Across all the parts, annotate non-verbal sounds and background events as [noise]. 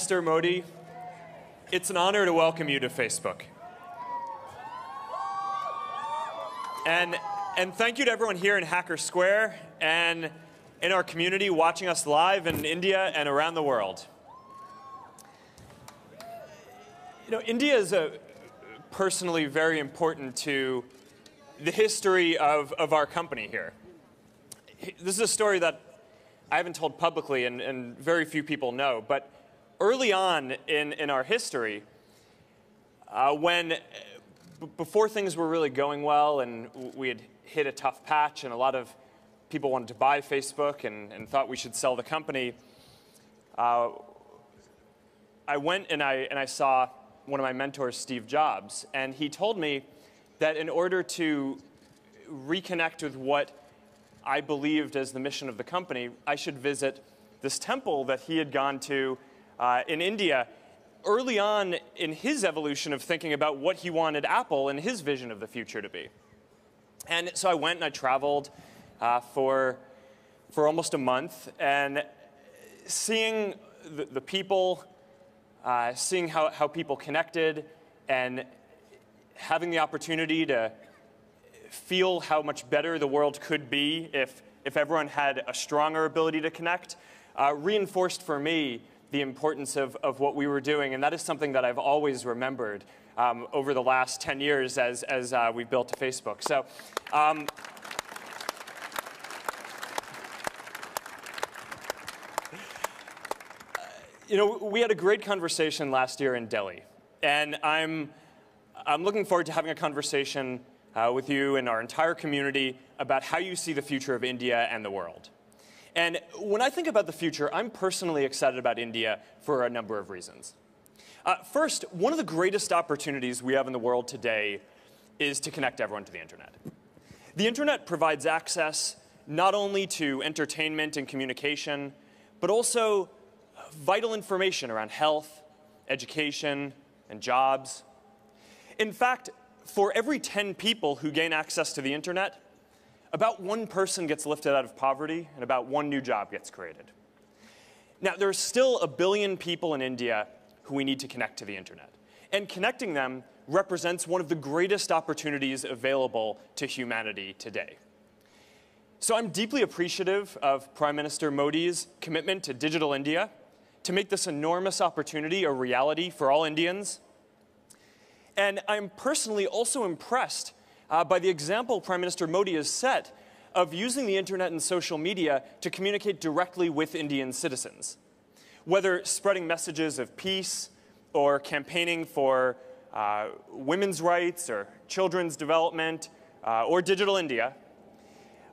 Mr. Modi, it's an honor to welcome you to Facebook. And, and thank you to everyone here in Hacker Square and in our community watching us live in India and around the world. You know, India is a, personally very important to the history of, of our company here. This is a story that I haven't told publicly and, and very few people know, but early on in, in our history, uh, when uh, before things were really going well and we had hit a tough patch and a lot of people wanted to buy Facebook and, and thought we should sell the company, uh, I went and I, and I saw one of my mentors, Steve Jobs, and he told me that in order to reconnect with what I believed as the mission of the company, I should visit this temple that he had gone to uh, in India, early on in his evolution of thinking about what he wanted Apple and his vision of the future to be. And so I went and I traveled uh, for, for almost a month, and seeing the, the people, uh, seeing how, how people connected, and having the opportunity to feel how much better the world could be if, if everyone had a stronger ability to connect, uh, reinforced for me the importance of, of what we were doing. And that is something that I've always remembered um, over the last 10 years as, as uh, we built Facebook. So. Um, you know, we had a great conversation last year in Delhi, and I'm, I'm looking forward to having a conversation uh, with you and our entire community about how you see the future of India and the world. And when I think about the future, I'm personally excited about India for a number of reasons. Uh, first, one of the greatest opportunities we have in the world today is to connect everyone to the internet. The internet provides access not only to entertainment and communication, but also vital information around health, education, and jobs. In fact, for every 10 people who gain access to the internet, about one person gets lifted out of poverty and about one new job gets created. Now, there are still a billion people in India who we need to connect to the internet. And connecting them represents one of the greatest opportunities available to humanity today. So I'm deeply appreciative of Prime Minister Modi's commitment to digital India to make this enormous opportunity a reality for all Indians. And I'm personally also impressed uh, by the example Prime Minister Modi has set of using the internet and social media to communicate directly with Indian citizens. Whether spreading messages of peace or campaigning for uh, women's rights or children's development uh, or digital India,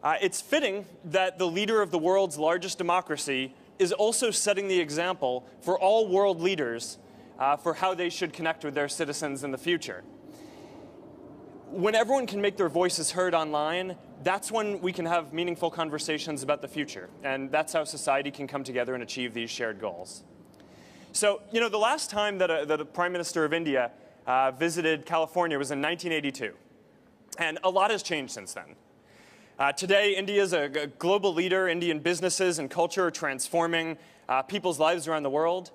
uh, it's fitting that the leader of the world's largest democracy is also setting the example for all world leaders uh, for how they should connect with their citizens in the future when everyone can make their voices heard online, that's when we can have meaningful conversations about the future. And that's how society can come together and achieve these shared goals. So, you know, the last time that, a, that the Prime Minister of India uh, visited California was in 1982. And a lot has changed since then. Uh, today, India is a, a, global leader. Indian businesses and culture are transforming uh, people's lives around the world.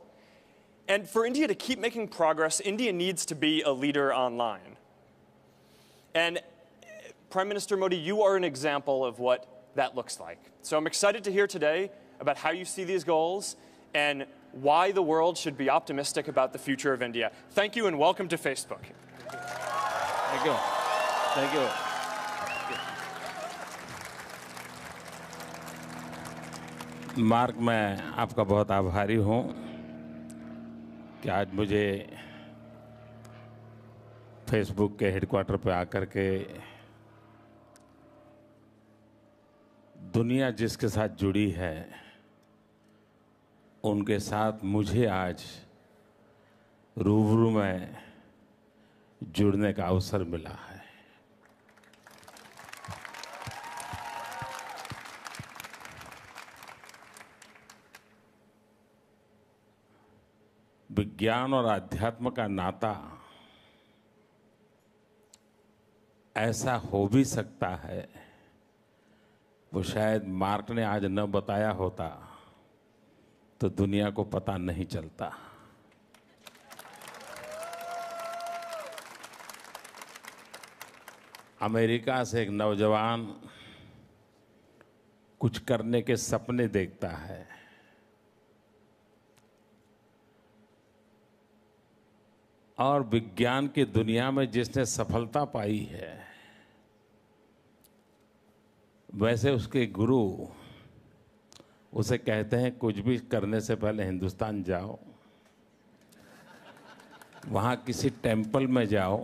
And for India to keep making progress, India needs to be a leader online. And uh, Prime Minister Modi, you are an example of what that looks like. So I'm excited to hear today about how you see these goals and why the world should be optimistic about the future of India. Thank you and welcome to Facebook. Thank you. Thank you. Mark, I'm very आभारी that today. Facebook के headquarter पर आकर के दुनिया जिसके साथ जुड़ी है उनके साथ मुझे आज रूबरू में जुड़ने का अवसर मिला है विज्ञान और आध्यात्म का नाता ऐसा हो भी सकता है वो शायद मार्क ने आज न बताया होता तो दुनिया को पता नहीं चलता अमेरिका से एक नौजवान कुछ करने के सपने देखता है और विज्ञान की दुनिया में जिसने सफलता पाई है वैसे उसके गुरु उसे कहते हैं कुछ भी करने से पहले हिंदुस्तान जाओ वहाँ किसी टेंपल में जाओ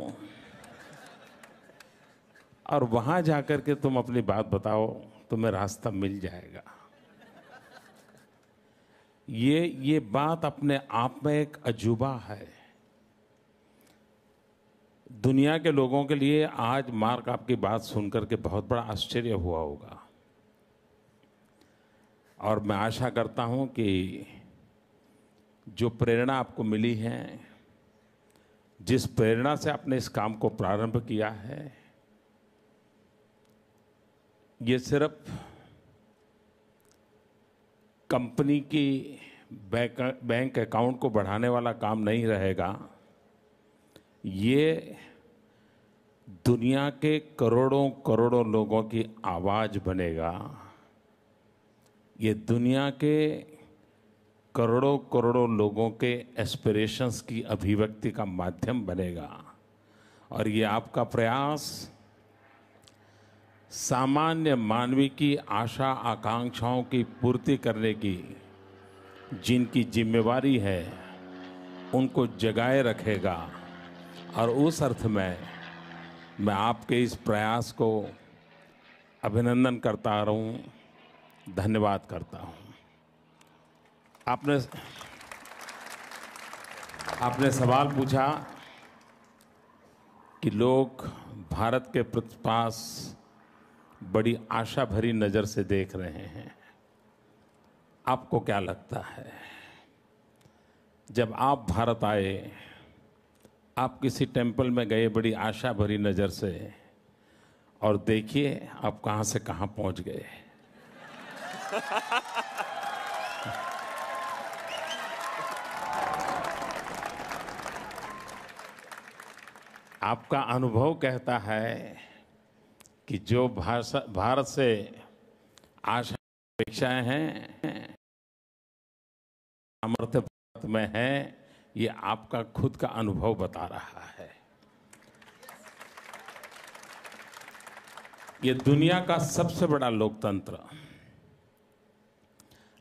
और वहाँ जाकर के तुम अपनी बात बताओ तुम्हें रास्ता मिल जाएगा ये ये बात अपने आप में एक अजूबा है दुनिया के लोगों के लिए आज मार्क आपकी बात सुनकर के बहुत बड़ा आश्चर्य हुआ होगा और मैं आशा करता हूं कि जो प्रेरणा आपको मिली है जिस प्रेरणा से आपने इस काम को प्रारंभ किया है ये सिर्फ कंपनी की बैंक बैंक अकाउंट को बढ़ाने वाला काम नहीं रहेगा ये दुनिया के करोड़ों करोड़ों लोगों की आवाज़ बनेगा ये दुनिया के करोड़ों करोड़ों लोगों के एस्पिरेशंस की अभिव्यक्ति का माध्यम बनेगा और ये आपका प्रयास सामान्य मानवी की आशा आकांक्षाओं की पूर्ति करने की जिनकी जिम्मेवारी है उनको जगाए रखेगा और उस अर्थ में मैं आपके इस प्रयास को अभिनंदन करता रहूं धन्यवाद करता हूं आपने आपने सवाल पूछा कि लोग भारत के पास बड़ी आशा भरी नज़र से देख रहे हैं आपको क्या लगता है जब आप भारत आए आप किसी टेंपल में गए बड़ी आशा भरी नज़र से और देखिए आप कहाँ से कहाँ पहुँच गए [laughs] आपका अनुभव कहता है कि जो भाषा भारत से आशा अपेक्षाएं हैं सामर्थ्य भारत में है ये आपका खुद का अनुभव बता रहा है ये दुनिया का सबसे बड़ा लोकतंत्र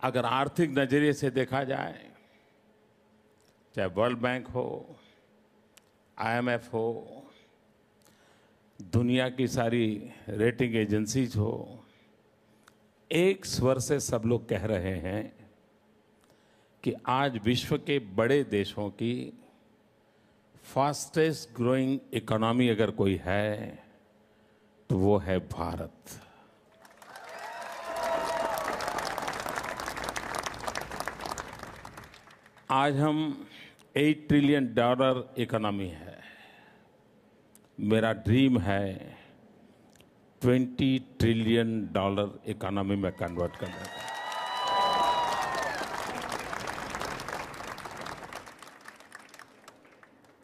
अगर आर्थिक नज़रिए से देखा जाए चाहे वर्ल्ड बैंक हो आईएमएफ हो दुनिया की सारी रेटिंग एजेंसीज हो एक स्वर से सब लोग कह रहे हैं कि आज विश्व के बड़े देशों की फास्टेस्ट ग्रोइंग इकोनॉमी अगर कोई है तो वो है भारत आज हम 8 ट्रिलियन डॉलर इकोनॉमी है मेरा ड्रीम है 20 ट्रिलियन डॉलर इकोनॉमी में कन्वर्ट करना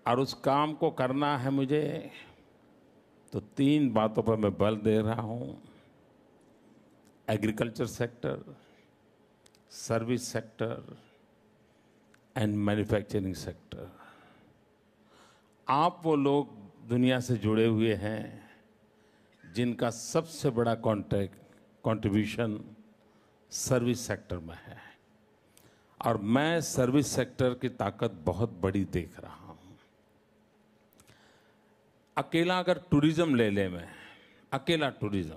और उस काम को करना है मुझे तो तीन बातों पर मैं बल दे रहा हूँ agriculture sector service sector and manufacturing sector आप वो लोग दुनिया से जुड़े हुए हैं जिनका सबसे बड़ा कॉन्ट्रैक्ट कॉन्ट्रीब्यूशन सर्विस सेक्टर में है और मैं सर्विस सेक्टर की ताकत बहुत बड़ी देख रहा हूँ अकेला अगर टूरिज्म ले ले मैं अकेला टूरिज्म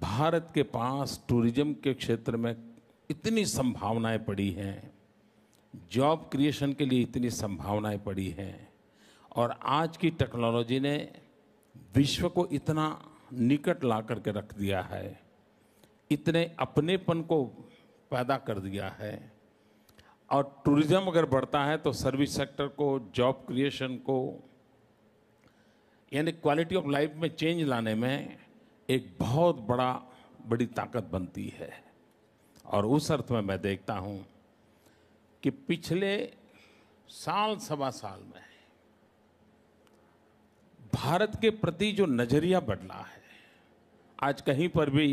भारत के पास टूरिज्म के क्षेत्र में इतनी संभावनाएं पड़ी हैं जॉब क्रिएशन के लिए इतनी संभावनाएं पड़ी हैं और आज की टेक्नोलॉजी ने विश्व को इतना निकट ला करके रख दिया है इतने अपनेपन को पैदा कर दिया है और टूरिज्म अगर बढ़ता है तो सर्विस सेक्टर को जॉब क्रिएशन को यानी क्वालिटी ऑफ लाइफ में चेंज लाने में एक बहुत बड़ा बड़ी ताकत बनती है और उस अर्थ में मैं देखता हूँ कि पिछले साल सवा साल में भारत के प्रति जो नज़रिया बदला है आज कहीं पर भी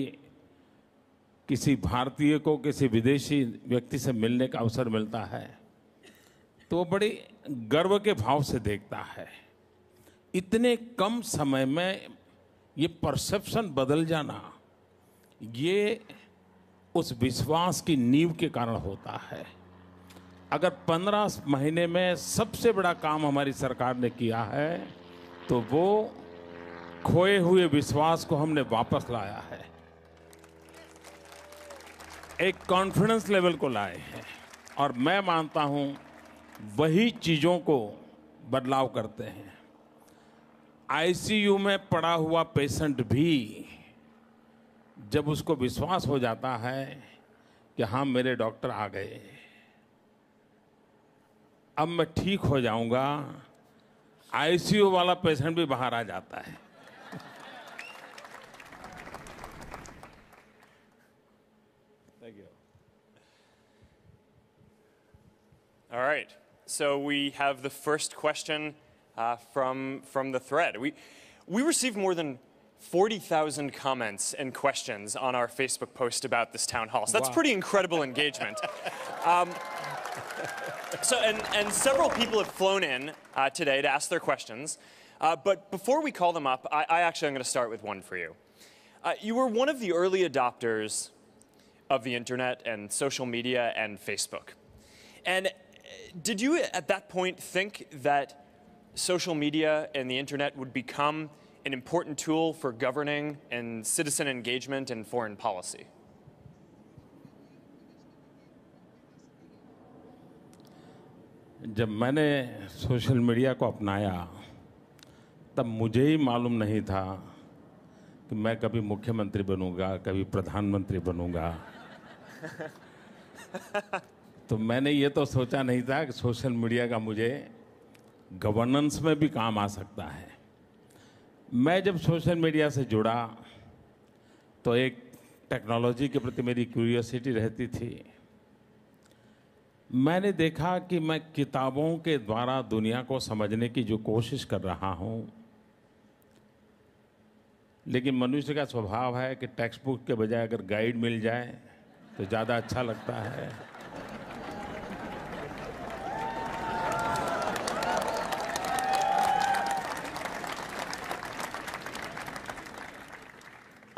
किसी भारतीय को किसी विदेशी व्यक्ति से मिलने का अवसर मिलता है तो वो बड़ी गर्व के भाव से देखता है इतने कम समय में ये परसेप्शन बदल जाना ये उस विश्वास की नींव के कारण होता है अगर पंद्रह महीने में सबसे बड़ा काम हमारी सरकार ने किया है तो वो खोए हुए विश्वास को हमने वापस लाया है एक कॉन्फिडेंस लेवल को लाए हैं और मैं मानता हूं वही चीज़ों को बदलाव करते हैं आईसीयू में पड़ा हुआ पेशेंट भी जब उसको विश्वास हो जाता है कि हाँ मेरे डॉक्टर आ गए अब मैं ठीक हो जाऊंगा आईसीयू वाला पेशेंट भी बाहर आ जाता है All right. So we have the first question uh, from, from the thread. We, we received more than 40,000 comments and questions on our Facebook post about this town hall. So that's wow. pretty incredible engagement. Um, so, and, and several people have flown in uh, today to ask their questions. Uh, but before we call them up, I, I actually am going to start with one for you. Uh, you were one of the early adopters of the internet and social media and Facebook. And uh, did you at that point think that social media and the internet would become an important tool for governing and citizen engagement in foreign policy. जब मैंने social media को अपनाया तब मुझे ही मालूम नहीं था कि मैं कभी मुख्यमंत्री बनूंगा कभी प्रधानमंत्री बनूंगा [laughs] तो मैंने ये तो सोचा नहीं था कि सोशल मीडिया का मुझे गवर्नेंस में भी काम आ सकता है मैं जब सोशल मीडिया से जुड़ा तो एक टेक्नोलॉजी के प्रति मेरी क्यूरियोसिटी रहती थी मैंने देखा कि मैं किताबों के द्वारा दुनिया को समझने की जो कोशिश कर रहा हूँ लेकिन मनुष्य का स्वभाव है कि टेक्स्ट बुक के बजाय अगर गाइड मिल जाए तो ज़्यादा अच्छा लगता है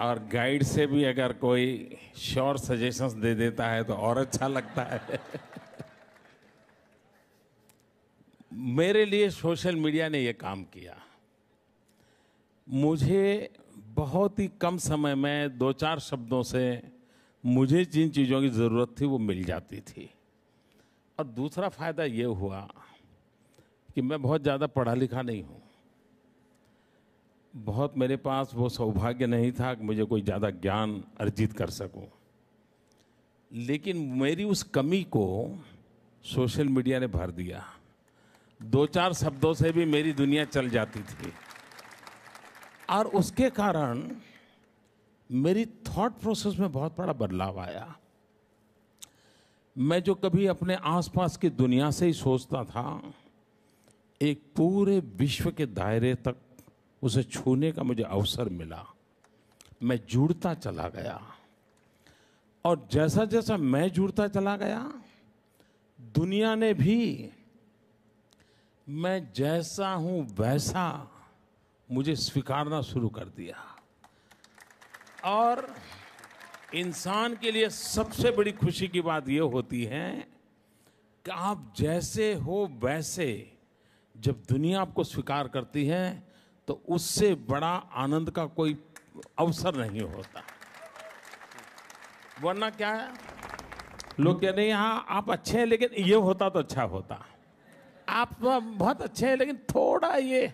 और गाइड से भी अगर कोई श्योर सजेशंस दे देता है तो और अच्छा लगता है मेरे लिए सोशल मीडिया ने यह काम किया मुझे बहुत ही कम समय में दो चार शब्दों से मुझे जिन चीज़ों की ज़रूरत थी वो मिल जाती थी और दूसरा फ़ायदा ये हुआ कि मैं बहुत ज़्यादा पढ़ा लिखा नहीं हूँ बहुत मेरे पास वो सौभाग्य नहीं था कि मुझे कोई ज़्यादा ज्ञान अर्जित कर सकूं लेकिन मेरी उस कमी को सोशल मीडिया ने भर दिया दो चार शब्दों से भी मेरी दुनिया चल जाती थी और उसके कारण मेरी थॉट प्रोसेस में बहुत बड़ा बदलाव आया मैं जो कभी अपने आसपास की दुनिया से ही सोचता था एक पूरे विश्व के दायरे तक उसे छूने का मुझे अवसर मिला मैं जुड़ता चला गया और जैसा जैसा मैं जुड़ता चला गया दुनिया ने भी मैं जैसा हूं वैसा मुझे स्वीकारना शुरू कर दिया और इंसान के लिए सबसे बड़ी खुशी की बात यह होती है कि आप जैसे हो वैसे जब दुनिया आपको स्वीकार करती है तो उससे बड़ा आनंद का कोई अवसर नहीं होता वरना क्या है लोग कहते हैं हाँ आप अच्छे हैं लेकिन ये होता तो अच्छा होता आप तो बहुत अच्छे हैं लेकिन थोड़ा ये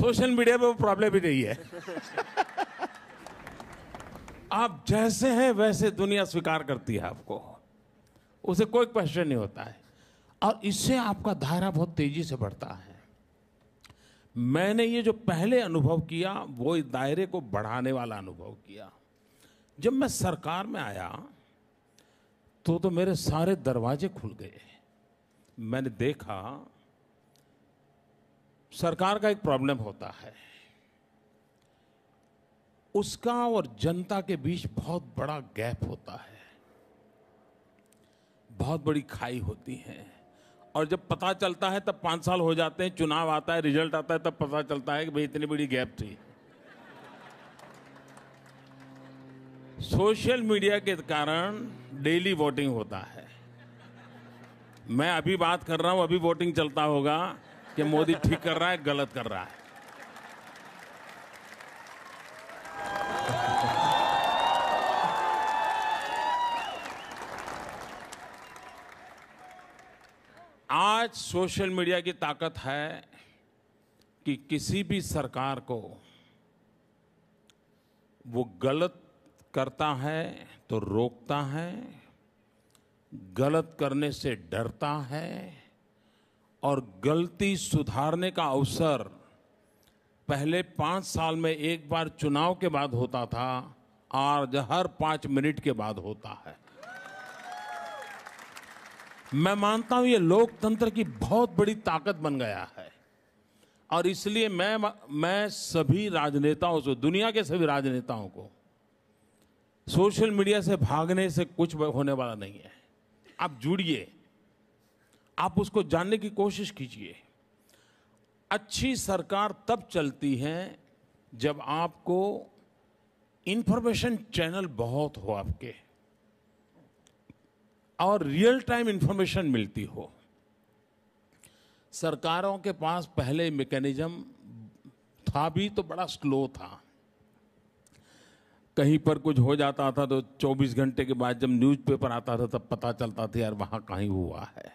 सोशल मीडिया पे वो प्रॉब्लम भी नहीं है [laughs] आप जैसे हैं वैसे दुनिया स्वीकार करती है आपको उसे कोई क्वेश्चन नहीं होता है और इससे आपका धारा बहुत तेजी से बढ़ता है मैंने ये जो पहले अनुभव किया वो इस दायरे को बढ़ाने वाला अनुभव किया जब मैं सरकार में आया तो तो मेरे सारे दरवाजे खुल गए मैंने देखा सरकार का एक प्रॉब्लम होता है उसका और जनता के बीच बहुत बड़ा गैप होता है बहुत बड़ी खाई होती है और जब पता चलता है तब पाँच साल हो जाते हैं चुनाव आता है रिजल्ट आता है तब पता चलता है कि भाई इतनी बड़ी गैप थी सोशल मीडिया के कारण डेली वोटिंग होता है मैं अभी बात कर रहा हूं अभी वोटिंग चलता होगा कि मोदी ठीक कर रहा है गलत कर रहा है आज सोशल मीडिया की ताकत है कि किसी भी सरकार को वो गलत करता है तो रोकता है गलत करने से डरता है और गलती सुधारने का अवसर पहले पाँच साल में एक बार चुनाव के बाद होता था आज हर पाँच मिनट के बाद होता है मैं मानता हूं ये लोकतंत्र की बहुत बड़ी ताकत बन गया है और इसलिए मैं मैं सभी राजनेताओं से दुनिया के सभी राजनेताओं को सोशल मीडिया से भागने से कुछ होने वाला नहीं है आप जुड़िए आप उसको जानने की कोशिश कीजिए अच्छी सरकार तब चलती है जब आपको इन्फॉर्मेशन चैनल बहुत हो आपके और रियल टाइम इंफॉर्मेशन मिलती हो सरकारों के पास पहले मैकेनिज्म था भी तो बड़ा स्लो था कहीं पर कुछ हो जाता था तो 24 घंटे के बाद जब न्यूज़पेपर आता था तब पता चलता था यार वहाँ कहीं हुआ है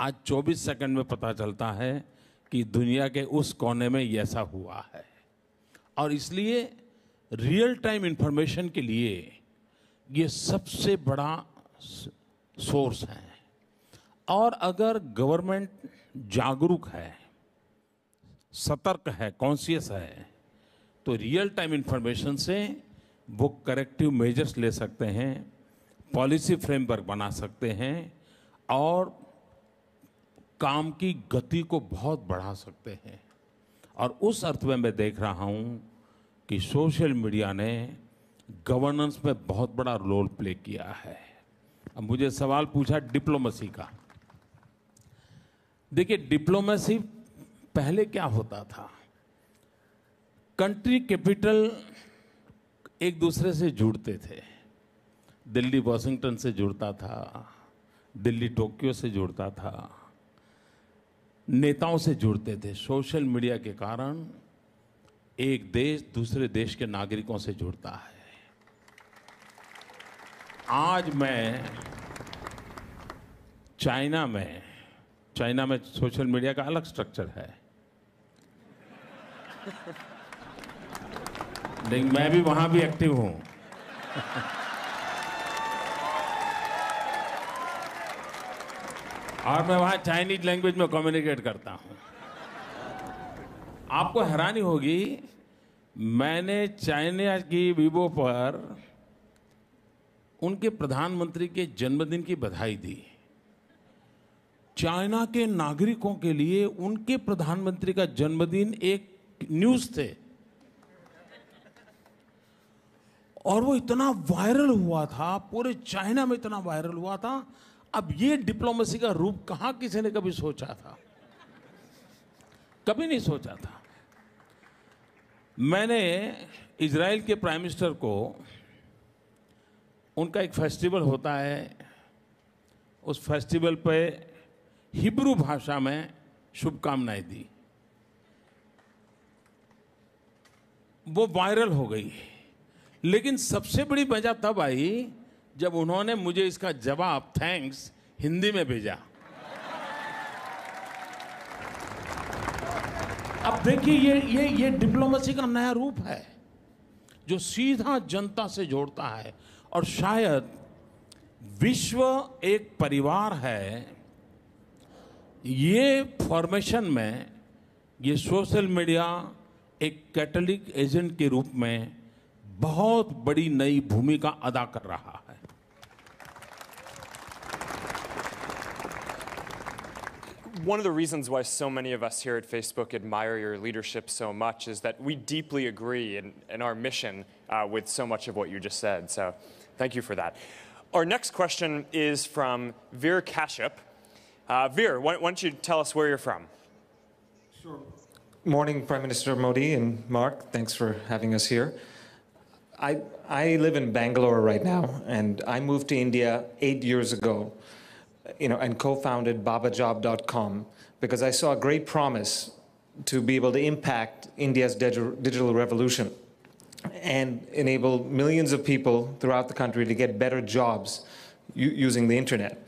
आज 24 सेकंड में पता चलता है कि दुनिया के उस कोने में ऐसा हुआ है और इसलिए रियल टाइम इंफॉर्मेशन के लिए ये सबसे बड़ा सोर्स है और अगर गवर्नमेंट जागरूक है सतर्क है कॉन्शियस है तो रियल टाइम इन्फॉर्मेशन से वो करेक्टिव मेजर्स ले सकते हैं पॉलिसी फ्रेमवर्क बना सकते हैं और काम की गति को बहुत बढ़ा सकते हैं और उस अर्थ में मैं देख रहा हूँ कि सोशल मीडिया ने गवर्नेंस में बहुत बड़ा रोल प्ले किया है अब मुझे सवाल पूछा डिप्लोमेसी का देखिए डिप्लोमेसी पहले क्या होता था कंट्री कैपिटल एक दूसरे से जुड़ते थे दिल्ली वॉशिंगटन से जुड़ता था दिल्ली टोक्यो से जुड़ता था नेताओं से जुड़ते थे सोशल मीडिया के कारण एक देश दूसरे देश के नागरिकों से जुड़ता है आज मैं चाइना में चाइना में सोशल मीडिया का अलग स्ट्रक्चर है लेकिन मैं भी वहां भी एक्टिव हूं और मैं वहां चाइनीज लैंग्वेज में कम्युनिकेट करता हूं आपको हैरानी होगी मैंने चाइना की वीवो पर उनके प्रधानमंत्री के जन्मदिन की बधाई दी चाइना के नागरिकों के लिए उनके प्रधानमंत्री का जन्मदिन एक न्यूज थे और वो इतना वायरल हुआ था पूरे चाइना में इतना वायरल हुआ था अब ये डिप्लोमेसी का रूप कहां किसी ने कभी सोचा था कभी नहीं सोचा था मैंने इसराइल के प्राइम मिनिस्टर को उनका एक फेस्टिवल होता है उस फेस्टिवल पे हिब्रू भाषा में शुभकामनाएं दी वो वायरल हो गई लेकिन सबसे बड़ी वजह तब आई जब उन्होंने मुझे इसका जवाब थैंक्स हिंदी में भेजा अब देखिए ये ये ये डिप्लोमेसी का नया रूप है जो सीधा जनता से जोड़ता है और शायद विश्व एक परिवार है ये फॉर्मेशन में ये सोशल मीडिया एक कैटलिक एजेंट के रूप में बहुत बड़ी नई भूमिका अदा कर रहा है one of the reasons why so many of us here at Facebook admire your leadership so much is that we deeply agree in, in our mission uh, with so much of what you just said. So Thank you for that. Our next question is from Veer Kashyap. Uh, Veer, why, why, don't you tell us where you're from? Sure. Morning, Prime Minister Modi and Mark. Thanks for having us here. I, I live in Bangalore right now, and I moved to India eight years ago you know, and co-founded babajob.com because I saw a great promise to be able to impact India's digital revolution and enable millions of people throughout the country to get better jobs using the internet.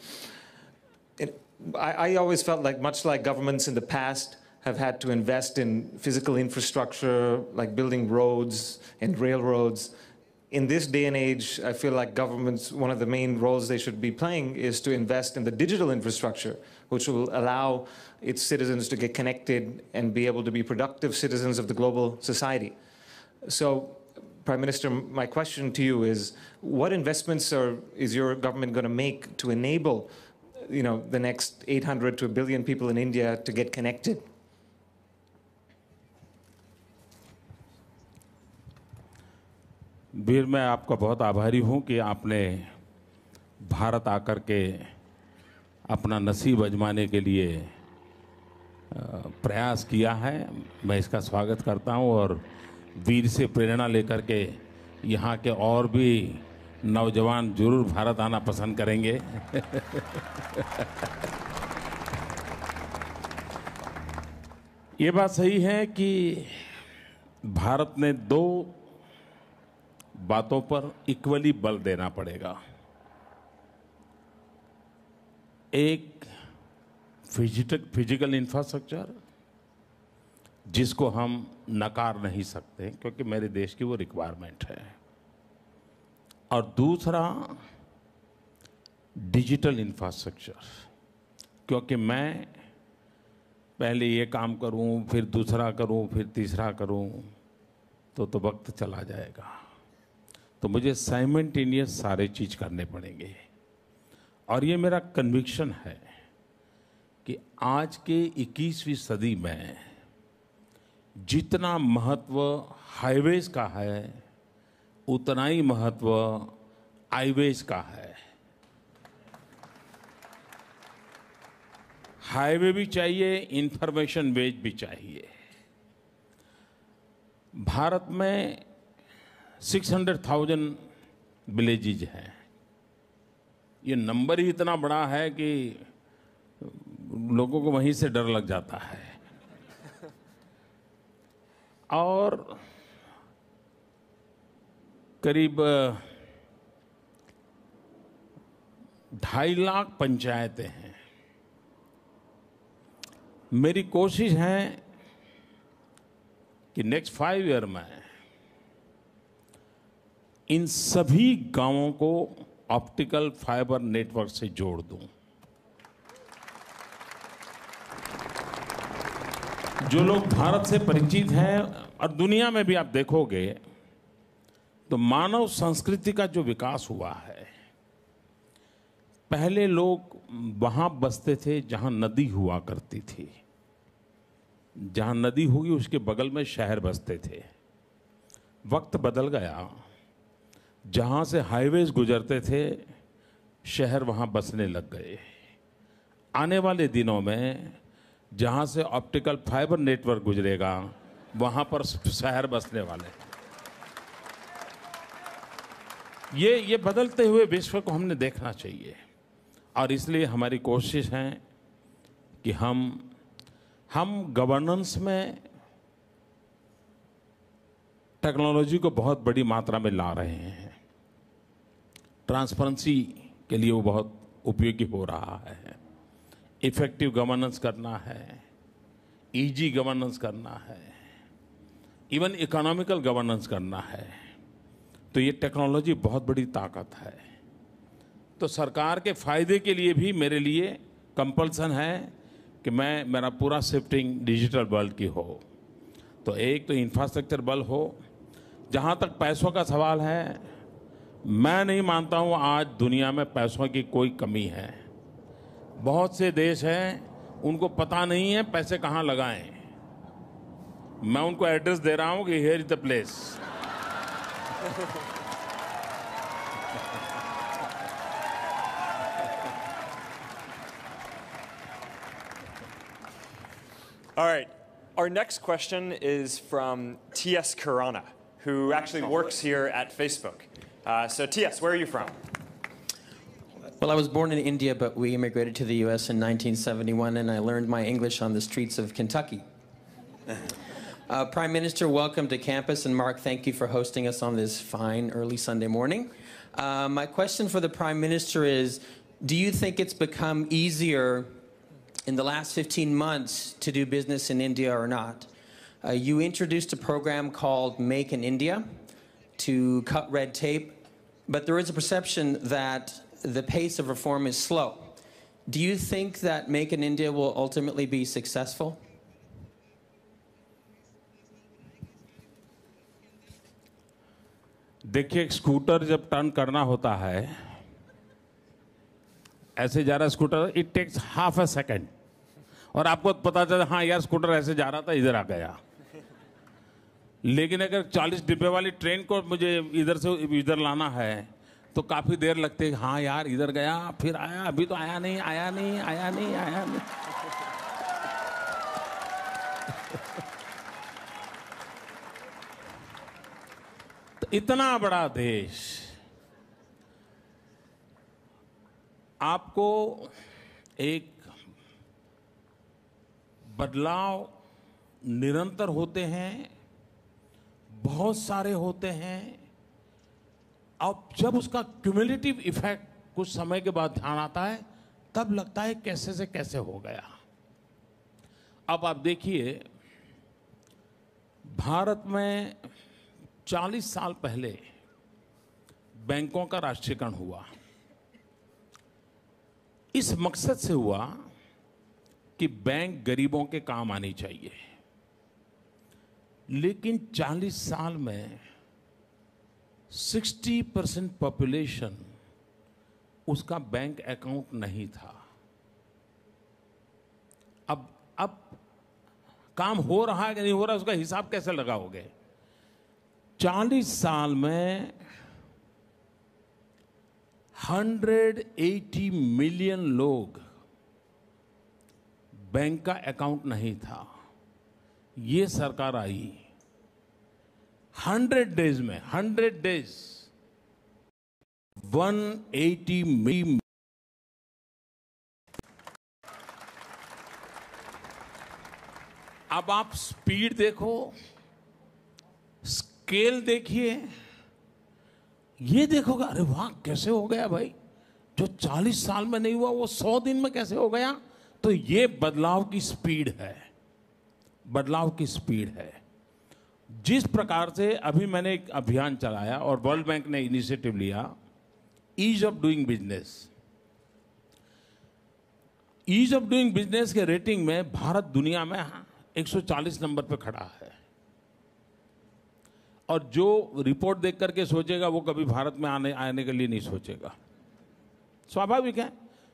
I, I always felt like, much like governments in the past have had to invest in physical infrastructure, like building roads and railroads, in this day and age, I feel like governments, one of the main roles they should be playing is to invest in the digital infrastructure, which will allow its citizens to get connected and be able to be productive citizens of the global society. So Prime Minister, my question to you is: What investments are, is your government going to make to enable, you know, the next 800 to a billion people in India to get connected? वीर मैं आपका बहुत आभारी हूं कि आपने भारत आकर के अपना नसीब अजमाने के लिए प्रयास किया है मैं इसका स्वागत करता हूं और वीर से प्रेरणा लेकर के यहाँ के और भी नौजवान जरूर भारत आना पसंद करेंगे ये बात सही है कि भारत ने दो बातों पर इक्वली बल देना पड़ेगा एक फिजिकल फिजिकल इंफ्रास्ट्रक्चर जिसको हम नकार नहीं सकते क्योंकि मेरे देश की वो रिक्वायरमेंट है और दूसरा डिजिटल इंफ्रास्ट्रक्चर क्योंकि मैं पहले ये काम करूं फिर दूसरा करूं फिर तीसरा करूं तो तो वक्त चला जाएगा तो मुझे साइमेंटेनियस सारे चीज़ करने पड़ेंगे और ये मेरा कन्विक्शन है कि आज के 21वीं सदी में जितना महत्व हाईवेज का है उतना ही महत्व आईवेज का है हाईवे भी चाहिए इंफॉर्मेशन वेज भी चाहिए भारत में 600,000 विलेजेज हैं ये नंबर ही इतना बड़ा है कि लोगों को वहीं से डर लग जाता है और करीब ढाई लाख पंचायतें हैं मेरी कोशिश है कि नेक्स्ट फाइव ईयर में इन सभी गांवों को ऑप्टिकल फाइबर नेटवर्क से जोड़ दूं जो लोग भारत से परिचित हैं और दुनिया में भी आप देखोगे तो मानव संस्कृति का जो विकास हुआ है पहले लोग वहाँ बसते थे जहाँ नदी हुआ करती थी जहाँ नदी होगी उसके बगल में शहर बसते थे वक्त बदल गया जहाँ से हाईवेज गुजरते थे शहर वहाँ बसने लग गए आने वाले दिनों में जहाँ से ऑप्टिकल फाइबर नेटवर्क गुजरेगा वहाँ पर शहर बसने वाले ये ये बदलते हुए विश्व को हमने देखना चाहिए और इसलिए हमारी कोशिश है कि हम हम गवर्नेंस में टेक्नोलॉजी को बहुत बड़ी मात्रा में ला रहे हैं ट्रांसपेरेंसी के लिए वो बहुत उपयोगी हो रहा है इफेक्टिव गवर्नेंस करना है इजी गवर्नेंस करना है इवन इकोनॉमिकल गवर्नेंस करना है तो ये टेक्नोलॉजी बहुत बड़ी ताकत है तो सरकार के फायदे के लिए भी मेरे लिए कंपल्सन है कि मैं मेरा पूरा शिफ्टिंग डिजिटल वर्ल्ड की हो तो एक तो इंफ्रास्ट्रक्चर बल हो जहाँ तक पैसों का सवाल है मैं नहीं मानता हूँ आज दुनिया में पैसों की कोई कमी है बहुत से देश हैं उनको पता नहीं है पैसे कहाँ लगाएं मैं उनको एड्रेस दे रहा हूँ कि here is the place All right. Our next question is from T.S. Karana, who actually works here at Facebook. Uh, so, T.S., where are you from? Well, I was born in India, but we immigrated to the US in 1971, and I learned my English on the streets of Kentucky. Uh, Prime Minister, welcome to campus, and Mark, thank you for hosting us on this fine early Sunday morning. Uh, my question for the Prime Minister is Do you think it's become easier in the last 15 months to do business in India or not? Uh, you introduced a program called Make in India to cut red tape, but there is a perception that the pace of reform is slow. Do you think that Make in India will ultimately be successful? देखिए एक scooter जब turn करना होता है ऐसे जा रहा scooter it takes half a second और आपको पता चला हाँ यार स्कूटर ऐसे जा रहा था इधर आ गया लेकिन अगर 40 डिब्बे वाली ट्रेन को मुझे इधर से इधर लाना है तो काफ़ी देर लगती है हाँ यार इधर गया फिर आया अभी तो आया नहीं आया नहीं आया नहीं आया नहीं [laughs] तो इतना बड़ा देश आपको एक बदलाव निरंतर होते हैं बहुत सारे होते हैं अब जब उसका क्यूमुलेटिव इफेक्ट कुछ समय के बाद ध्यान आता है तब लगता है कैसे से कैसे हो गया अब आप देखिए भारत में 40 साल पहले बैंकों का राष्ट्रीयकरण हुआ इस मकसद से हुआ कि बैंक गरीबों के काम आनी चाहिए लेकिन 40 साल में सिक्सटी परसेंट पॉपुलेशन उसका बैंक अकाउंट नहीं था अब अब काम हो रहा है कि नहीं हो रहा उसका हिसाब कैसे लगाओगे चालीस साल में 180 मिलियन लोग बैंक का अकाउंट नहीं था ये सरकार आई हंड्रेड डेज में हंड्रेड डेज 180 मिली अब आप स्पीड देखो स्केल देखिए ये देखोगे अरे वाह कैसे हो गया भाई जो 40 साल में नहीं हुआ वो 100 दिन में कैसे हो गया तो ये बदलाव की स्पीड है बदलाव की स्पीड है जिस प्रकार से अभी मैंने एक अभियान चलाया और वर्ल्ड बैंक ने इनिशिएटिव लिया ease of doing business ease of doing business के रेटिंग में भारत दुनिया में 140 नंबर पर खड़ा है और जो रिपोर्ट देख करके सोचेगा वो कभी भारत में आने आने के लिए नहीं सोचेगा स्वाभाविक है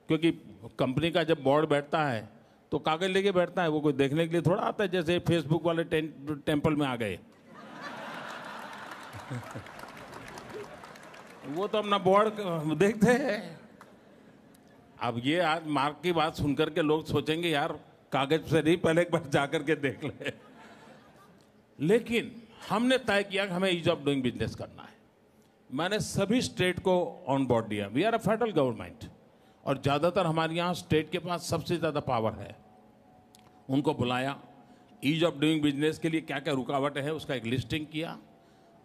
क्योंकि कंपनी का जब बोर्ड बैठता है तो कागज लेके बैठता है वो कोई देखने के लिए थोड़ा आता है जैसे फेसबुक वाले टें, टेम्पल में आ गए [laughs] वो तो अपना बोर्ड देखते हैं अब ये आज मार्क की बात सुनकर के लोग सोचेंगे यार कागज से नहीं पहले एक बार जाकर के देख ले लेकिन हमने तय किया कि हमें ईज ऑफ डूइंग बिजनेस करना है मैंने सभी स्टेट को ऑन बोर्ड दिया we are a federal government और ज़्यादातर हमारे यहाँ स्टेट के पास सबसे ज़्यादा पावर है उनको बुलाया ईज ऑफ डूइंग बिजनेस के लिए क्या क्या रुकावटें हैं उसका एक लिस्टिंग किया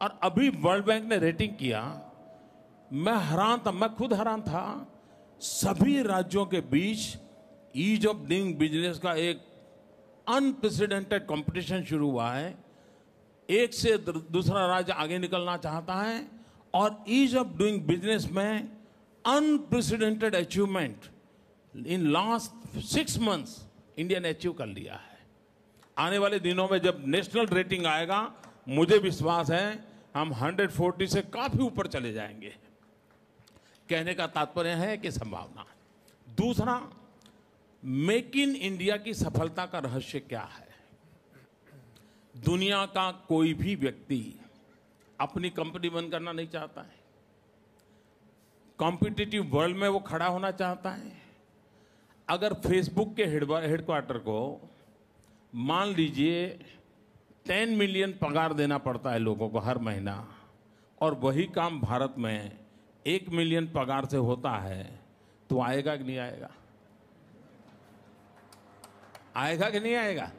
और अभी वर्ल्ड बैंक ने रेटिंग किया मैं हैरान था मैं खुद हैरान था सभी राज्यों के बीच ईज ऑफ डूइंग बिजनेस का एक अनप्रेसिडेंटेड कंपटीशन शुरू हुआ है एक से दूसरा राज्य आगे निकलना चाहता है और ईज ऑफ डूइंग बिजनेस में unprecedented achievement in last six months India ने अचीव कर लिया है आने वाले दिनों में जब नेशनल रेटिंग आएगा मुझे विश्वास है हम 140 से काफ़ी ऊपर चले जाएंगे कहने का तात्पर्य है कि संभावना दूसरा मेक इन इंडिया की सफलता का रहस्य क्या है दुनिया का कोई भी व्यक्ति अपनी कंपनी बंद करना नहीं चाहता है कॉम्पिटिटिव वर्ल्ड में वो खड़ा होना चाहता है अगर फेसबुक के हेडक्वार्टर को मान लीजिए टेन मिलियन पगार देना पड़ता है लोगों को हर महीना और वही काम भारत में एक मिलियन पगार से होता है तो आएगा कि नहीं आएगा आएगा कि नहीं आएगा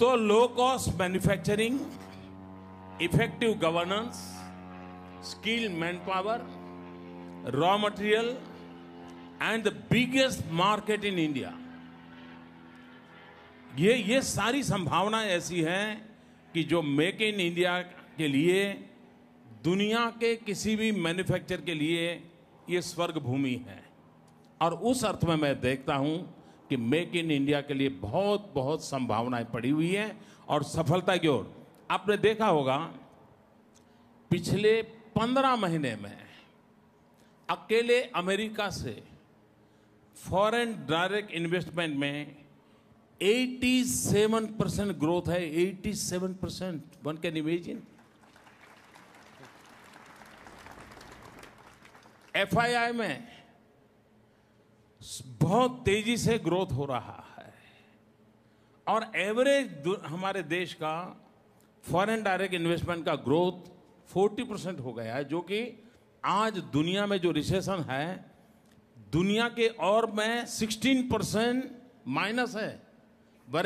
तो low cost manufacturing effective governance skill man power raw material and the biggest market in India ये ये सारी संभावनाएं ऐसी हैं कि जो मेक इन इंडिया के लिए दुनिया के किसी भी मैन्युफैक्चर के लिए ये स्वर्ग भूमि है और उस अर्थ में मैं देखता हूँ कि मेक इन इंडिया के लिए बहुत बहुत संभावनाएं पड़ी हुई हैं और सफलता की ओर आपने देखा होगा पिछले पंद्रह महीने में अकेले अमेरिका से फॉरेन डायरेक्ट इन्वेस्टमेंट में 87 परसेंट ग्रोथ है 87 percent one can imagine F में बहुत तेजी से ग्रोथ हो रहा है और एवरेज हमारे देश का फॉरेन डायरेक्ट इन्वेस्टमेंट का ग्रोथ 40 परसेंट हो गया है जो कि आज दुनिया में जो रिसेशन है दुनिया के और में 16 परसेंट माइनस है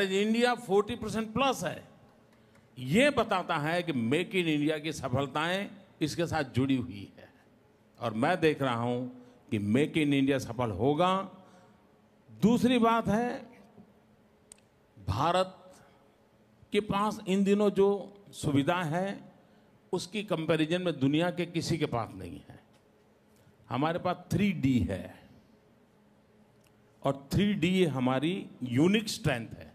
इज इंडिया 40 परसेंट प्लस है ये बताता है कि मेक इन इंडिया की सफलताएं इसके साथ जुड़ी हुई है और मैं देख रहा हूं कि मेक इन इंडिया सफल होगा दूसरी बात है भारत के पास इन दिनों जो सुविधा है उसकी कंपैरिजन में दुनिया के किसी के पास नहीं है हमारे पास थ्री डी है और थ्री डी हमारी यूनिक स्ट्रेंथ है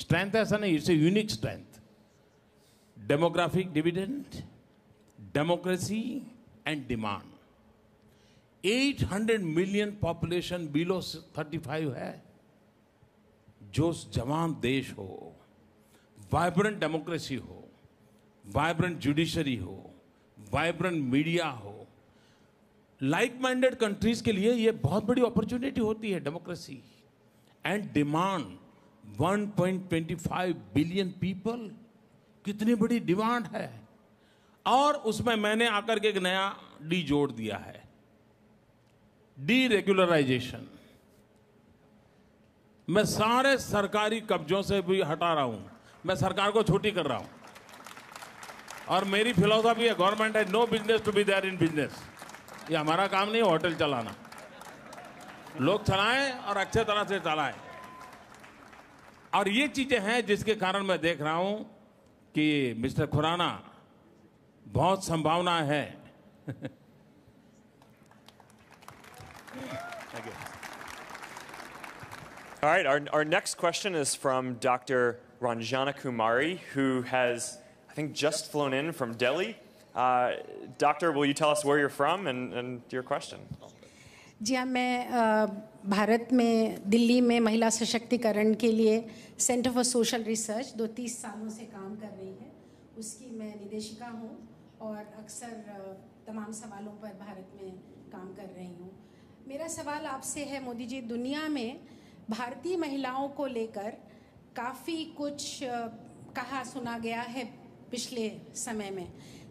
स्ट्रेंथ ऐसा नहीं it's a unique strength demographic dividend democracy and demand 800 million population below 35 है जो जवान देश हो वाइब्रेंट डेमोक्रेसी हो वाइब्रेंट जुडिशरी हो वाइब्रेंट मीडिया हो लाइक माइंडेड कंट्रीज के लिए ये बहुत बड़ी अपॉर्चुनिटी होती है democracy and demand 1.25 billion people कितनी बड़ी डिमांड है और उसमें मैंने आकर के एक नया डी जोड़ दिया है डी रेगुलराइजेशन मैं सारे सरकारी कब्जों से भी हटा रहा हूं मैं सरकार को छोटी कर रहा हूं और मेरी फिलोसॉफी है गवर्नमेंट है no business to be there in business ये हमारा काम नहीं होटल चलाना लोग चलाएं और अच्छे तरह से चलाएं और ये चीज़ें हैं जिसके कारण मैं देख रहा हूं कि मिस्टर खुराना बहुत संभावना है All right, our, our next question is from Dr. Ranjana Kumari, who has, I think, just flown in from Delhi. Uh, doctor, will you tell us where you're from and, and your question? जी हाँ मैं भारत में दिल्ली में महिला सशक्तिकरण के लिए centre for social research दो तीस सालों से काम कर रही है उसकी मैं निदेशिका हूँ और अक्सर तमाम सवालों पर भारत में काम कर रही हूँ मेरा सवाल आपसे है मोदी जी दुनिया में भारतीय महिलाओं को लेकर काफ़ी कुछ कहा सुना गया है पिछले समय में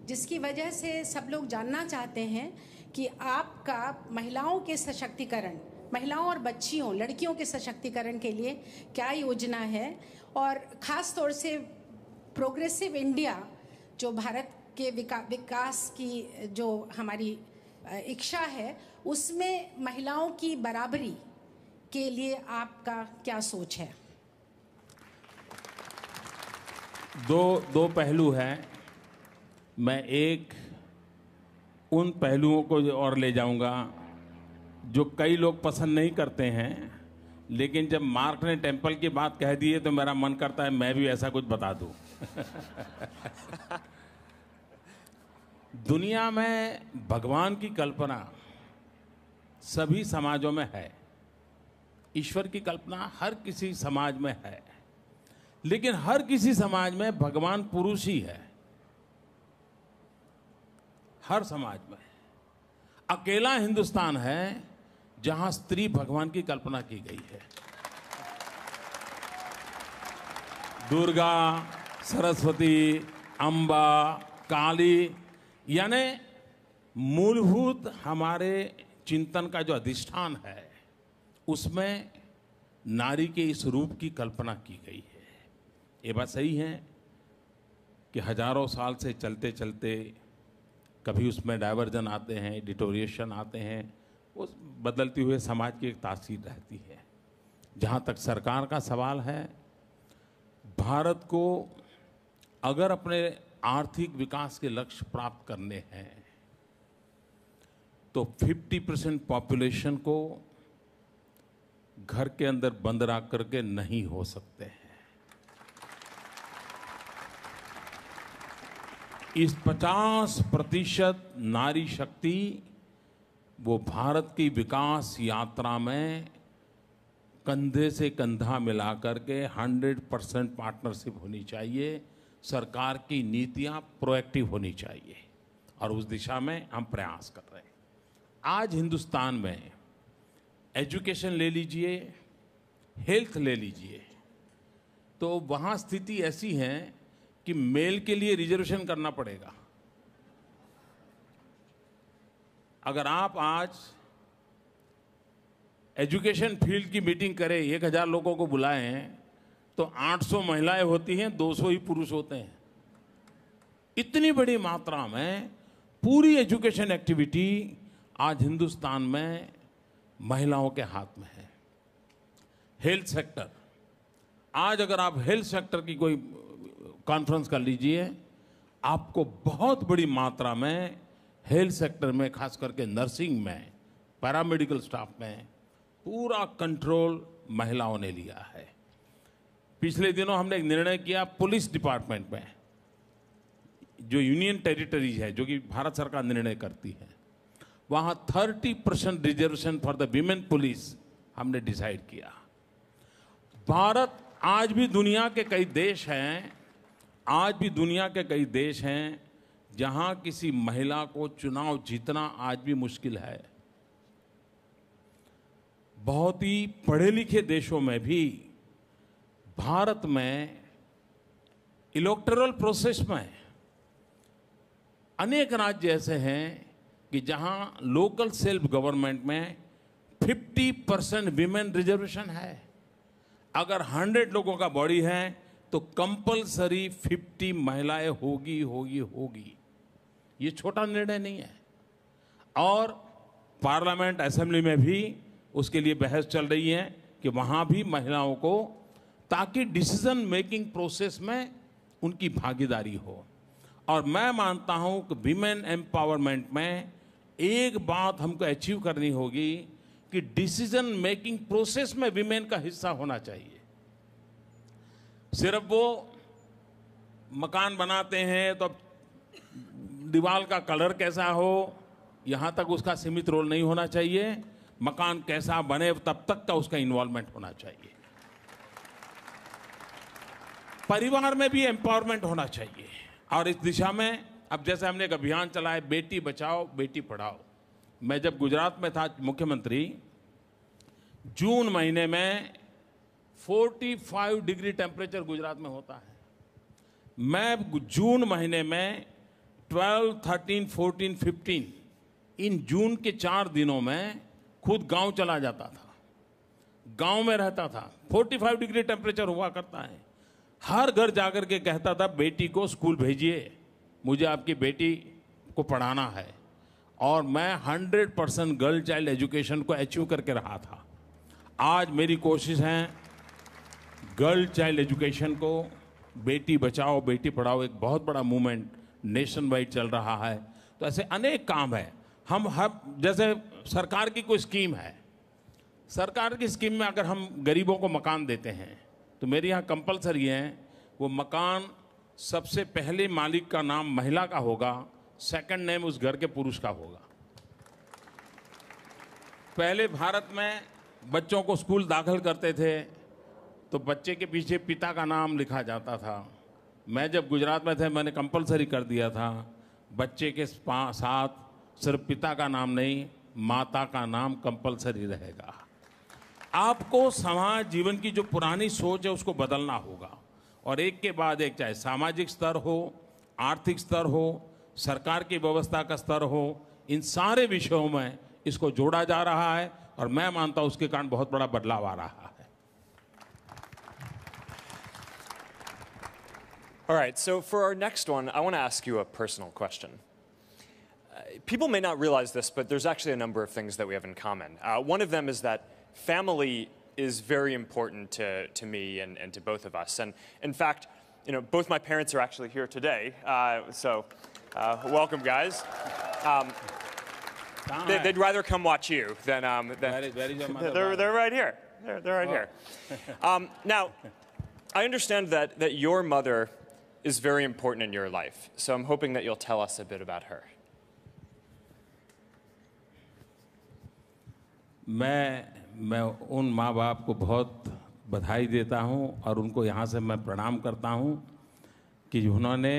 जिसकी वजह से सब लोग जानना चाहते हैं कि आपका महिलाओं के सशक्तिकरण महिलाओं और बच्चियों लड़कियों के सशक्तिकरण के लिए क्या योजना है और ख़ास तौर से प्रोग्रेसिव इंडिया जो भारत के विका विकास की जो हमारी इच्छा है उसमें महिलाओं की बराबरी के लिए आपका क्या सोच है दो दो पहलू हैं मैं एक उन पहलुओं को और ले जाऊंगा जो कई लोग पसंद नहीं करते हैं लेकिन जब मार्क ने टेम्पल की बात कह दी है तो मेरा मन करता है मैं भी ऐसा कुछ बता दूं दुनिया में भगवान की कल्पना सभी समाजों में है ईश्वर की कल्पना हर किसी समाज में है लेकिन हर किसी समाज में भगवान पुरुष ही है हर समाज में अकेला हिंदुस्तान है जहां स्त्री भगवान की कल्पना की गई है दुर्गा सरस्वती अंबा काली यानी मूलभूत हमारे चिंतन का जो अधिष्ठान है उसमें नारी के इस रूप की कल्पना की गई है ये बात सही है कि हजारों साल से चलते चलते कभी उसमें डाइवर्जन आते हैं डिटोरिएशन आते हैं वो बदलती हुए समाज की एक तासीर रहती है जहाँ तक सरकार का सवाल है भारत को अगर अपने आर्थिक विकास के लक्ष्य प्राप्त करने हैं तो 50 परसेंट पॉपुलेशन को घर के अंदर बंद रख करके नहीं हो सकते हैं इस 50 प्रतिशत नारी शक्ति वो भारत की विकास यात्रा में कंधे से कंधा मिला के 100 परसेंट पार्टनरशिप होनी चाहिए सरकार की नीतियां प्रोएक्टिव होनी चाहिए और उस दिशा में हम प्रयास कर रहे हैं आज हिंदुस्तान में एजुकेशन ले लीजिए हेल्थ ले लीजिए तो वहाँ स्थिति ऐसी है कि मेल के लिए रिजर्वेशन करना पड़ेगा अगर आप आज एजुकेशन फील्ड की मीटिंग करें एक हज़ार लोगों को बुलाएं तो 800 महिलाएं होती हैं 200 ही पुरुष होते हैं इतनी बड़ी मात्रा में पूरी एजुकेशन एक्टिविटी आज हिंदुस्तान में महिलाओं के हाथ में है हेल्थ सेक्टर आज अगर आप हेल्थ सेक्टर की कोई कॉन्फ्रेंस कर लीजिए आपको बहुत बड़ी मात्रा में हेल्थ सेक्टर में खास करके नर्सिंग में पैरामेडिकल स्टाफ में पूरा कंट्रोल महिलाओं ने लिया है पिछले दिनों हमने एक निर्णय किया पुलिस डिपार्टमेंट में जो यूनियन टेरिटरीज है जो कि भारत सरकार निर्णय करती है वहाँ thirty percent reservation for the women police हमने डिसाइड किया भारत आज भी दुनिया के कई देश हैं आज भी दुनिया के कई देश हैं जहां किसी महिला को चुनाव जीतना आज भी मुश्किल है बहुत ही पढ़े लिखे देशों में भी भारत में इलेक्टोरल प्रोसेस में अनेक राज्य ऐसे हैं कि जहां लोकल सेल्फ गवर्नमेंट में 50 परसेंट विमेन रिजर्वेशन है अगर 100 लोगों का बॉडी है तो कंपलसरी 50 महिलाएं होगी होगी होगी ये छोटा निर्णय नहीं है और पार्लियामेंट असेंबली में भी उसके लिए बहस चल रही है कि वहाँ भी महिलाओं को ताकि डिसीजन मेकिंग प्रोसेस में उनकी भागीदारी हो और मैं मानता हूँ कि विमेन एम्पावरमेंट में एक बात हमको अचीव करनी होगी कि डिसीजन मेकिंग प्रोसेस में विमेन का हिस्सा होना चाहिए सिर्फ वो मकान बनाते हैं तो अब दीवार का कलर कैसा हो यहाँ तक उसका सीमित रोल नहीं होना चाहिए मकान कैसा बने तब तक का उसका इन्वॉल्वमेंट होना चाहिए परिवार में भी एम्पावरमेंट होना चाहिए और इस दिशा में अब जैसे हमने एक अभियान चलाया बेटी बचाओ बेटी पढ़ाओ मैं जब गुजरात में था मुख्यमंत्री जून महीने में 45 डिग्री टेम्परेचर गुजरात में होता है मैं जून महीने में 12, 13, 14, 15 इन जून के चार दिनों में खुद गांव चला जाता था गांव में रहता था 45 डिग्री टेम्परेचर हुआ करता है हर घर जाकर के कहता था बेटी को स्कूल भेजिए मुझे आपकी बेटी को पढ़ाना है और मैं 100 परसेंट गर्ल चाइल्ड एजुकेशन को अचीव करके रहा था आज मेरी कोशिश है गर्ल चाइल्ड एजुकेशन को बेटी बचाओ बेटी पढ़ाओ एक बहुत बड़ा मूवमेंट नेशन वाइड चल रहा है तो ऐसे अनेक काम है हम हर जैसे सरकार की कोई स्कीम है सरकार की स्कीम में अगर हम गरीबों को मकान देते हैं तो मेरे यहाँ कंपलसरी है वो मकान सबसे पहले मालिक का नाम महिला का होगा सेकंड नेम उस घर के पुरुष का होगा पहले भारत में बच्चों को स्कूल दाखिल करते थे तो बच्चे के पीछे पिता का नाम लिखा जाता था मैं जब गुजरात में थे मैंने कंपलसरी कर दिया था बच्चे के साथ सिर्फ पिता का नाम नहीं माता का नाम कंपलसरी रहेगा आपको समाज जीवन की जो पुरानी सोच है उसको बदलना होगा और एक के बाद एक चाहे सामाजिक स्तर हो आर्थिक स्तर हो सरकार की व्यवस्था का स्तर हो इन सारे विषयों में इसको जोड़ा जा रहा है और मैं मानता हूँ उसके कारण बहुत बड़ा बदलाव आ रहा है All right, so for our next one, I want to ask you a personal question. Uh, people may not realize this, but there's actually a number of things that we have in common. Uh, one of them is that family is very important to, to me and, and to both of us. And in fact, you know, both my parents are actually here today, uh, so uh, welcome, guys. Um, they, would rather come watch you than, um, than [laughs] they're, they're right here. They're, they're right oh. here. Um, now, I understand that, that your mother is very important in your life. So I'm hoping that you'll tell us a bit about her. मैं मैं उन माँ बाप को बहुत बधाई देता हूँ और उनको यहाँ से मैं प्रणाम करता हूँ कि उन्होंने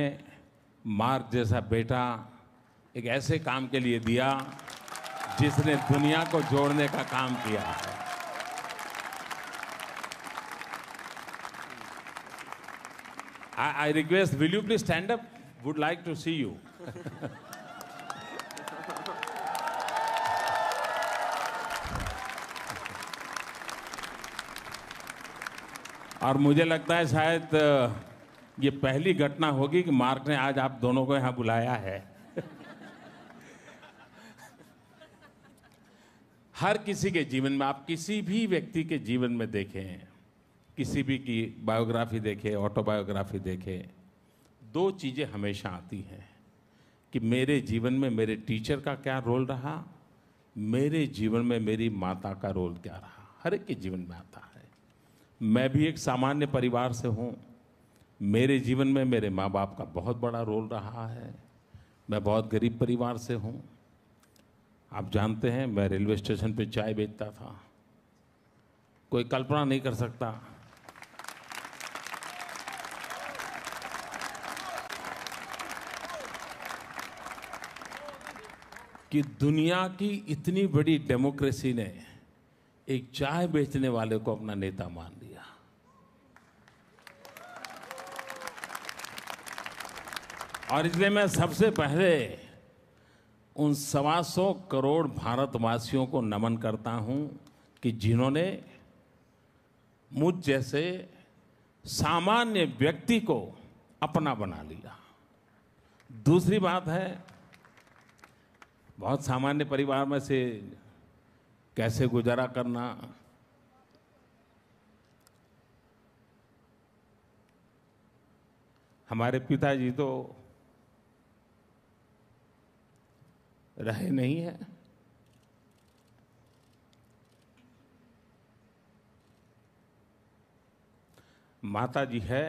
मार्क जैसा बेटा एक ऐसे काम के लिए दिया जिसने दुनिया को जोड़ने का काम किया है I, I request, will you please stand up? Would like to see you. और मुझे लगता है शायद ये पहली घटना होगी कि मार्क ने आज आप दोनों को यहाँ बुलाया है हर किसी के जीवन में आप किसी भी व्यक्ति के जीवन में देखें किसी भी की बायोग्राफी देखे ऑटोबायोग्राफी देखे दो चीज़ें हमेशा आती हैं कि मेरे जीवन में मेरे टीचर का क्या रोल रहा मेरे जीवन में मेरी माता का रोल क्या रहा हर एक के जीवन में आता है मैं भी एक सामान्य परिवार से हूँ मेरे जीवन में मेरे माँ बाप का बहुत बड़ा रोल रहा है मैं बहुत गरीब परिवार से हूँ आप जानते हैं मैं रेलवे स्टेशन पे चाय बेचता था कोई कल्पना नहीं कर सकता कि दुनिया की इतनी बड़ी डेमोक्रेसी ने एक चाय बेचने वाले को अपना नेता मान लिया और इसलिए मैं सबसे पहले उन सवा सौ करोड़ भारतवासियों को नमन करता हूं कि जिन्होंने मुझ जैसे सामान्य व्यक्ति को अपना बना लिया दूसरी बात है बहुत सामान्य परिवार में से कैसे गुजारा करना हमारे पिताजी तो रहे नहीं है माता जी है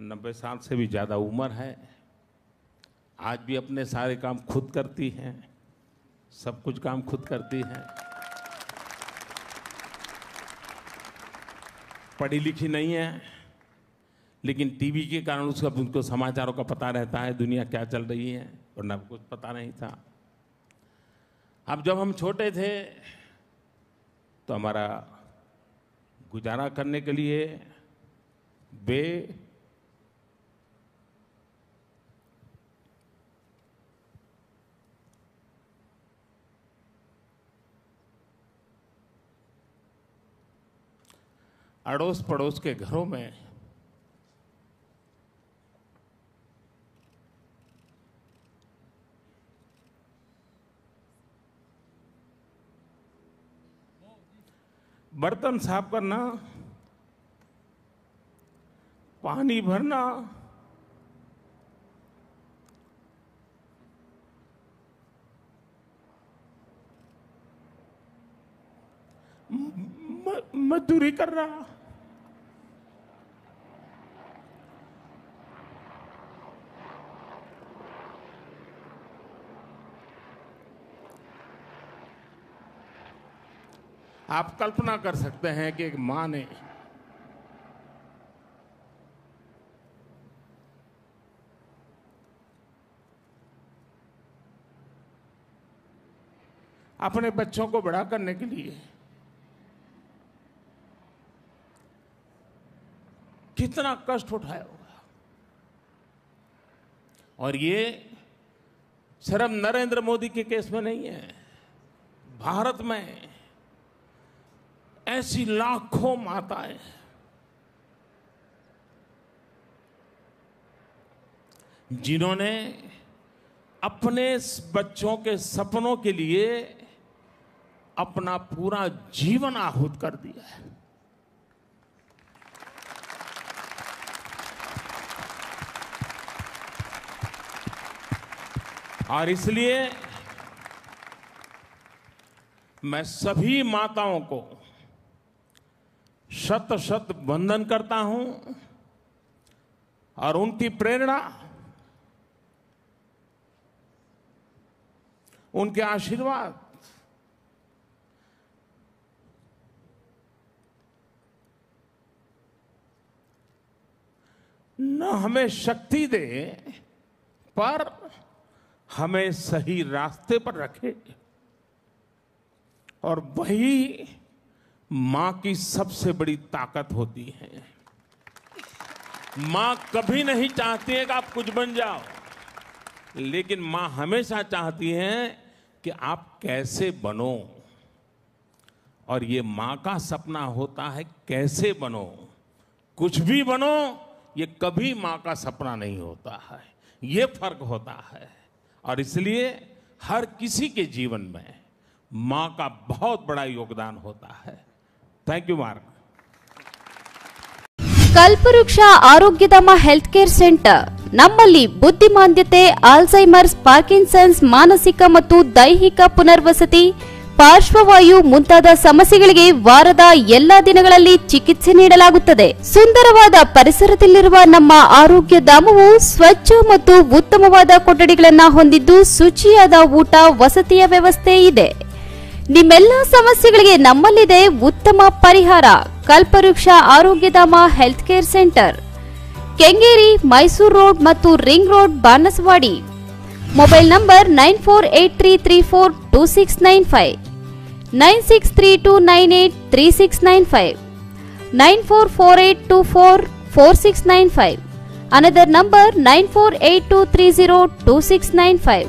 नब्बे साल से भी ज़्यादा उम्र है आज भी अपने सारे काम खुद करती हैं सब कुछ काम खुद करती हैं पढ़ी लिखी नहीं है लेकिन टीवी के कारण उसका उनको समाचारों का पता रहता है दुनिया क्या चल रही है वरना कुछ पता नहीं था अब जब हम छोटे थे तो हमारा गुजारा करने के लिए बे अड़ोस पड़ोस के घरों में बर्तन साफ करना पानी भरना मजदूरी कर रहा आप कल्पना कर सकते हैं कि एक मां ने अपने बच्चों को बड़ा करने के लिए कितना कष्ट उठाया होगा और ये सिर्फ नरेंद्र मोदी के केस में नहीं है भारत में ऐसी लाखों माताएं जिन्होंने अपने बच्चों के सपनों के लिए अपना पूरा जीवन आहूत कर दिया है और इसलिए मैं सभी माताओं को शत शत वंदन करता हूं और उनकी प्रेरणा उनके आशीर्वाद न हमें शक्ति दे पर हमें सही रास्ते पर रखे और वही मां की सबसे बड़ी ताकत होती है मां कभी नहीं चाहती है कि आप कुछ बन जाओ लेकिन मां हमेशा चाहती है कि आप कैसे बनो और ये मां का सपना होता है कैसे बनो कुछ भी बनो ये कभी मां का सपना नहीं होता है ये फर्क होता है और इसलिए हर किसी के जीवन में मां का बहुत बड़ा योगदान होता है ಥ್ಯಾಂಕ್ ಯು ಮಾರ್ಕ್ ಕಲ್ಪವೃಕ್ಷ ಆರೋಗ್ಯಧಾಮ ಹೆಲ್ತ್ ಕೇರ್ ಸೆಂಟರ್ ನಮ್ಮಲ್ಲಿ ಬುದ್ಧಿಮಾಂದ್ಯತೆ ಆಲ್ಝೈಮರ್ಸ್ ಪಾರ್ಕಿನ್ಸನ್ಸ್ ಮಾನಸಿಕ ಮತ್ತು ದೈಹಿಕ ಪುನರ್ವಸತಿ ಪಾರ್ಶ್ವವಾಯು ಮುಂತಾದ ಸಮಸ್ಯೆಗಳಿಗೆ ವಾರದ ಎಲ್ಲಾ ದಿನಗಳಲ್ಲಿ ಚಿಕಿತ್ಸೆ ನೀಡಲಾಗುತ್ತದೆ ಸುಂದರವಾದ ಪರಿಸರದಲ್ಲಿರುವ ನಮ್ಮ ಆರೋಗ್ಯ ಧಾಮವು ಸ್ವಚ್ಛ ಮತ್ತು ಉತ್ತಮವಾದ ಕೊಠಡಿಗಳನ್ನು ಹೊಂದಿದ್ದು ಶುಚಿಯಾದ ಊಟ ವಸತಿಯ ವ್ಯವಸ್ಥೆ ಇದೆ ನಿಮ್ಮೆಲ್ಲ ಸಮಸ್ಯೆಗಳಿಗೆ ನಮ್ಮಲ್ಲಿದೆ ಉತ್ತಮ ಪರಿಹಾರ Kalpavriksha Arogyadhama health care centre Kengeri Mysuru road ಮತ್ತು ring road Banaswadi mobile number nine four eight three three four two six nine five nine six three two nine eight three six nine five nine four four eight two four four six nine five another number nine four eight two three zero two six nine five